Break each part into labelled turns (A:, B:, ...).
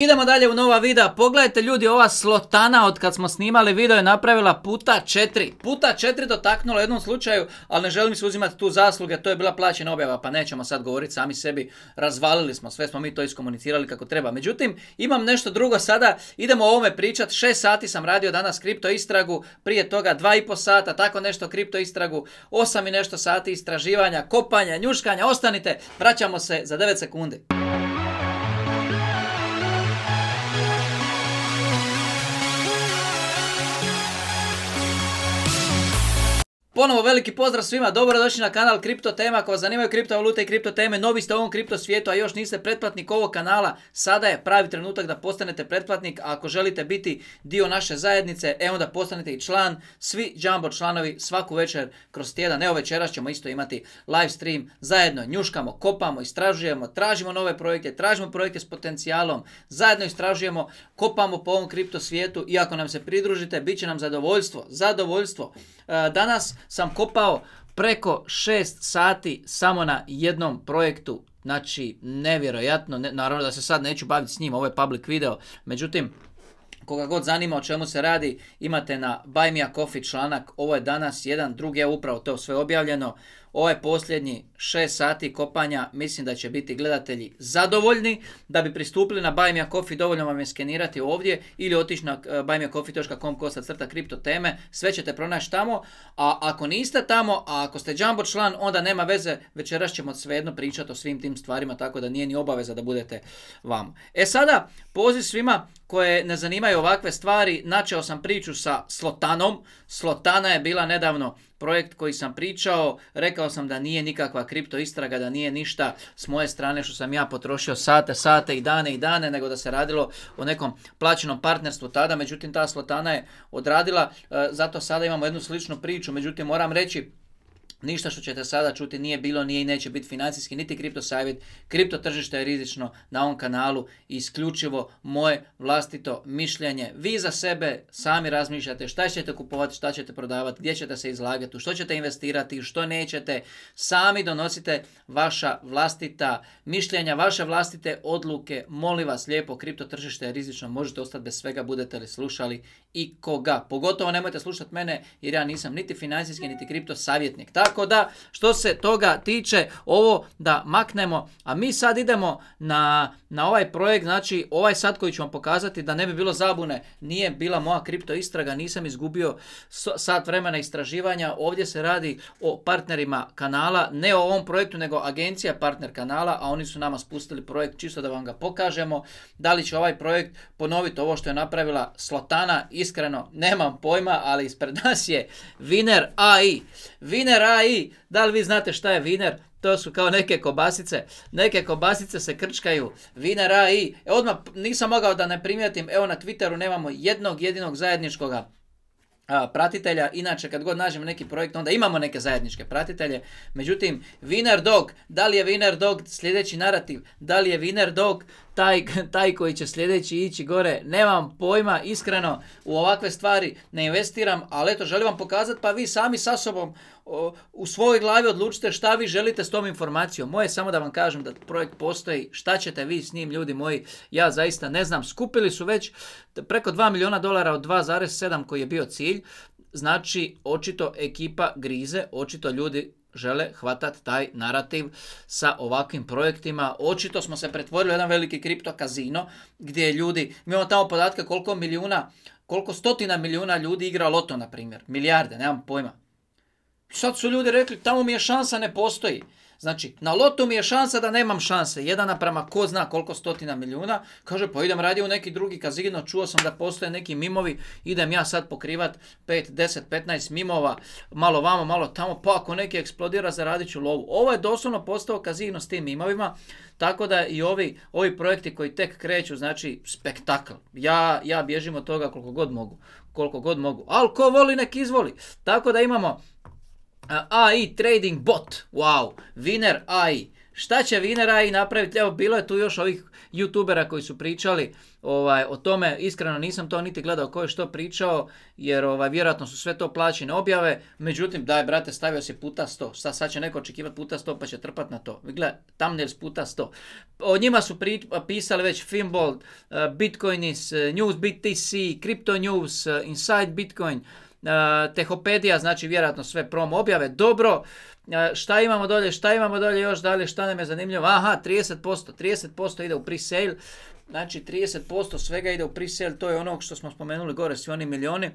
A: Idemo dalje u nova videa, pogledajte ljudi ova slotana od kad smo snimali video je napravila puta 4, puta četiri dotaknula u jednom slučaju, ali ne želim se uzimati tu zasluge, to je bila plaćena objava pa nećemo sad govoriti sami sebi, razvalili smo, sve smo mi to iskomunicirali kako treba. Međutim, imam nešto drugo sada, idemo o ovome pričat, 6 sati sam radio danas kripto istragu, prije toga 2,5 sata, tako nešto kripto istragu, 8 i nešto sati istraživanja, kopanja, njuškanja, ostanite, vraćamo se za 9 sekundi. Ponovo veliki pozdrav svima, dobrodošli na kanal Kripto Tema vas zanimaju kriptovalute i kripto teme. Novi ste u ovom kripto svijetu, a još niste pretplatnik ovog kanala. Sada je pravi trenutak da postanete pretplatnik, a ako želite biti dio naše zajednice, evo da postanete i član. Svi Jumbo članovi svaku večer kroz tjedan, evo večeras ćemo isto imati live stream. Zajedno njuškamo, kopamo, istražujemo, tražimo nove projekte, tražimo projekte s potencijalom. Zajedno istražujemo, kopamo po ovom kripto svijetu i ako nam se pridružite, bit će nam zadovoljstvo, zadovoljstvo. E, danas sam kopao preko 6 sati samo na jednom projektu. Znači, nevjerojatno, naravno da se sad neću baviti s njim, ovo je public video, međutim, koga god zanima o čemu se radi, imate na Buy Me Coffee članak, ovo je danas jedan drugi, evo upravo to sve objavljeno, Ovaj posljednji 6 sati kopanja mislim da će biti gledatelji zadovoljni. Da bi pristupili na A Coffee dovoljno vam je skenirati ovdje ili otići na eh, buymeacoffee.com kosa crta kripto teme. Sve ćete pronaći tamo. A ako niste tamo, a ako ste Jumbo član, onda nema veze. Večeras ćemo svejedno pričati o svim tim stvarima, tako da nije ni obaveza da budete vam. E sada, poziv svima koje ne zanimaju ovakve stvari. Načeo sam priču sa Slotanom. Slotana je bila nedavno projekt koji sam pričao, rekao sam da nije nikakva kripto istraga, da nije ništa s moje strane što sam ja potrošio sate, sate i dane i dane, nego da se radilo o nekom plaćenom partnerstvu tada, međutim ta Slotana je odradila, e, zato sada imamo jednu sličnu priču, međutim moram reći Ništa što ćete sada čuti nije bilo, nije i neće biti financijski, niti kripto savjet. Kripto tržište je rizično na ovom kanalu, isključivo moje vlastito mišljenje. Vi za sebe sami razmišljate šta ćete kupovati, šta ćete prodavati, gdje ćete se izlagati, u što ćete investirati, što nećete. Sami donosite vaša vlastita mišljenja, vaše vlastite odluke. Molim vas lijepo, kripto tržište je rizično, možete ostati bez svega, budete li slušali i koga. Pogotovo nemojte slušati mene jer ja nisam niti financijski, niti kripto savjetnik. Tako da što se toga tiče ovo da maknemo, a mi sad idemo na, na ovaj projekt, znači ovaj sad koji ću vam pokazati da ne bi bilo zabune, nije bila moja kripto istraga, nisam izgubio sat vremena istraživanja, ovdje se radi o partnerima kanala, ne o ovom projektu nego agencija partner kanala, a oni su nama spustili projekt čisto da vam ga pokažemo, da li će ovaj projekt ponoviti ovo što je napravila Slotana, iskreno nemam pojma, ali ispred nas je Viner AI. Viner AI i, da li vi znate šta je viner? To su kao neke kobasice. Neke kobasice se krčkaju. Viner AI. E, odmah nisam mogao da ne primijetim. Evo na Twitteru nemamo jednog jedinog zajedničkoga pratitelja. Inače, kad god nađemo neki projekt, onda imamo neke zajedničke pratitelje. Međutim, viner Dog, da li je viner Dog sljedeći narativ? Da li je viner Dog taj, koji će sljedeći ići gore, nemam pojma, iskreno u ovakve stvari ne investiram, ali eto želim vam pokazati pa vi sami sa sobom u svojoj glavi odlučite šta vi želite s tom informacijom. Moje samo da vam kažem da projekt postoji, šta ćete vi s njim ljudi moji, ja zaista ne znam, skupili su već preko 2 milijuna dolara od 2,7 koji je bio cilj, znači očito ekipa grize, očito ljudi žele hvatati taj narativ sa ovakvim projektima. Očito smo se pretvorili u jedan veliki kripto kazino gdje ljudi, mi imamo tamo podatke koliko milijuna, koliko stotina milijuna ljudi igra loto, na primjer. Milijarde, nemam pojma. Sad su ljudi rekli, tamo mi je šansa, ne postoji. Znači, na lotu mi je šansa da nemam šanse. Jedan prema ko zna koliko stotina milijuna. Kaže, pa idem radi u neki drugi kazino. Čuo sam da postoje neki mimovi. Idem ja sad pokrivat 5, 10, 15 mimova. Malo vamo, malo tamo. Pa ako neki eksplodira, zaradit ću lovu. Ovo je doslovno postao kazino s tim mimovima. Tako da i ovi, ovi projekti koji tek kreću, znači spektakl. Ja, ja bježim od toga koliko god mogu. Koliko god mogu. al ko voli, nek izvoli. Tako da imamo AI Trading Bot. Wow, Winner AI. Šta će Winner AI napraviti? Evo, bilo je tu još ovih youtubera koji su pričali ovaj, o tome. Iskreno nisam to niti gledao ko je što pričao, jer ovaj, vjerojatno su sve to plaćene objave. Međutim, daj brate, stavio si puta 100. Sad sad će neko očekivati puta sto pa će trpat na to. Gle, thumbnails puta sto. O njima su pri, pisali već Fimbold, eh, Bitcoinis, eh, News BTC, Crypto News, eh, Inside Bitcoin. E, tehopedija, znači vjerojatno sve prom objave, dobro, e, šta imamo dolje, šta imamo dolje još dalje, šta nam je zanimljivo, aha, 30%, 30% ide u pre-sale, znači 30% svega ide u pre-sale, to je ono što smo spomenuli gore, svi oni milioni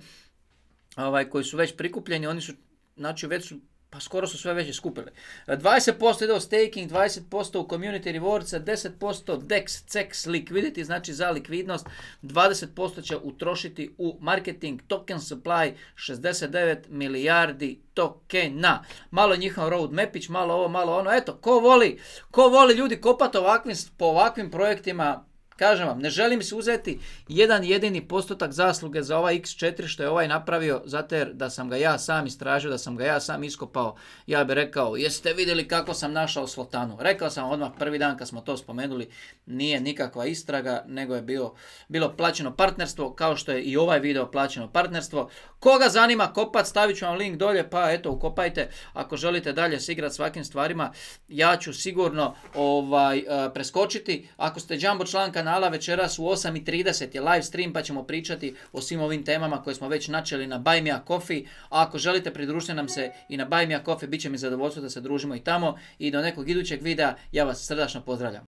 A: ovaj, koji su već prikupljeni, oni su, znači već su pa skoro su sve već iskupili. 20% ide u staking, 20% u community rewards, 10% DEX, CEX, liquidity, znači za likvidnost, 20% će utrošiti u marketing, token supply, 69 milijardi tokena. Malo njihov road mapić, malo ovo, malo ono. Eto, ko voli, ko voli ljudi kopati po ovakvim projektima, Kažem vam, ne želim se uzeti jedan jedini postotak zasluge za ovaj x4 što je ovaj napravio, zato jer da sam ga ja sam istražio, da sam ga ja sam iskopao, ja bih rekao, jeste vidjeli kako sam našao Slotanu? Rekao sam odmah prvi dan kad smo to spomenuli, nije nikakva istraga, nego je bio, bilo plaćeno partnerstvo, kao što je i ovaj video plaćeno partnerstvo. Koga zanima kopat, stavit ću vam link dolje, pa eto, ukopajte. Ako želite dalje se igrati svakim stvarima, ja ću sigurno ovaj, eh, preskočiti. Ako ste Jumbo članka kanala večeras u 8.30 je live stream pa ćemo pričati o svim ovim temama koje smo već načeli na Buy Me A Coffee. A ako želite pridružiti nam se i na Buy Me A Coffee, bit će mi zadovoljstvo da se družimo i tamo. I do nekog idućeg videa ja vas srdačno pozdravljam.